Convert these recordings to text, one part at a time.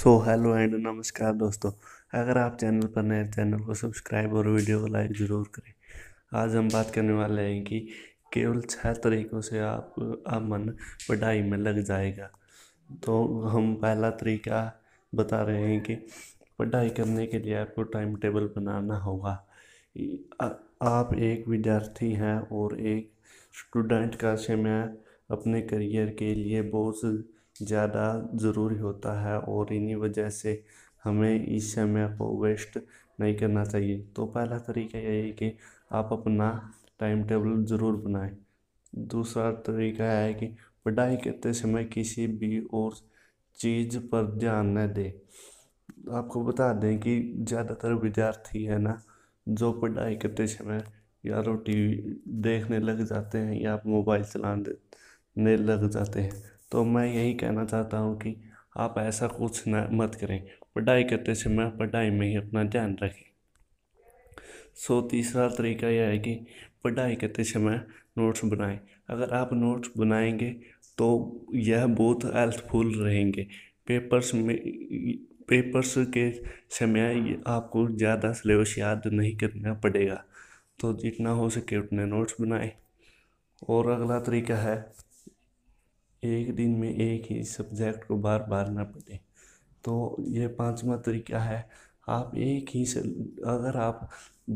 so hello and नमस्कार दोस्तों अगर आप चैनल पर नए चैनल को सब्सक्राइब और वीडियो को लाइक ज़रूर करें आज हम बात करने वाले हैं कि केवल छः तरीक़ों से आप आप मन पढ़ाई में लग जाएगा तो हम पहला तरीका बता रहे हैं कि पढ़ाई करने के लिए आपको टाइम टेबल बनाना होगा आप एक विद्यार्थी हैं और एक स्टूडेंट का समय अपने करियर के लिए बहुत ज़्यादा ज़रूरी होता है और इन्हीं वजह से हमें इस समय को वेस्ट नहीं करना चाहिए तो पहला तरीका यही है कि आप अपना टाइम टेबल ज़रूर बनाएं दूसरा तरीका है कि पढ़ाई करते समय किसी भी और चीज़ पर ध्यान न दें आपको बता दें कि ज़्यादातर विद्यार्थी है ना जो पढ़ाई करते समय या तो टी वी देखने लग जाते हैं या मोबाइल चलाने लग जाते हैं तो मैं यही कहना चाहता हूँ कि आप ऐसा कुछ न मत करें पढ़ाई करते समय पढ़ाई में ही अपना ध्यान रखें सो तीसरा तरीका यह है कि पढ़ाई करते समय नोट्स बनाएं अगर आप नोट्स बनाएंगे तो यह बहुत हेल्पफुल रहेंगे पेपर्स में पेपर्स के समय आपको ज़्यादा सिलेबस याद नहीं करना पड़ेगा तो जितना हो सके उतने नोट्स बनाएं और अगला तरीका है एक दिन में एक ही सब्जेक्ट को बार बार ना पढ़ें तो ये पांचवा तरीका है आप एक ही अगर आप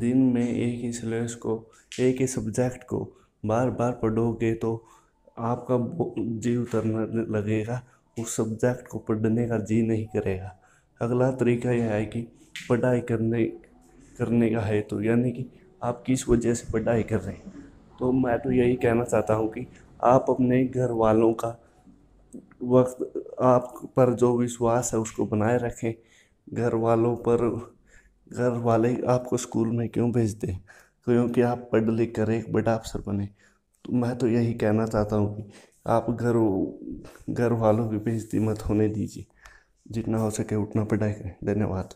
दिन में एक ही सिलेबस को एक ही सब्जेक्ट को बार बार पढ़ोगे तो आपका जी उतरने लगेगा उस सब्जेक्ट को पढ़ने का जी नहीं करेगा अगला तरीका यह है कि पढ़ाई करने करने का है तो यानी कि आप किस वजह से पढ़ाई कर रहे हैं तो मैं तो यही कहना चाहता हूँ कि आप अपने घर वालों का वक्त आप पर जो विश्वास है उसको बनाए रखें घर वालों पर घर वाले आपको स्कूल में क्यों भेजते क्योंकि आप पढ़ लिख कर एक बड़ा अफसर बने तो मैं तो यही कहना चाहता हूँ कि आप घर घर वालों की बेइज्जती मत होने दीजिए जितना हो सके उतना पढ़ाई करें धन्यवाद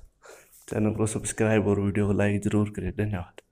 चैनल को सब्सक्राइब और वीडियो को लाइक ज़रूर करें धन्यवाद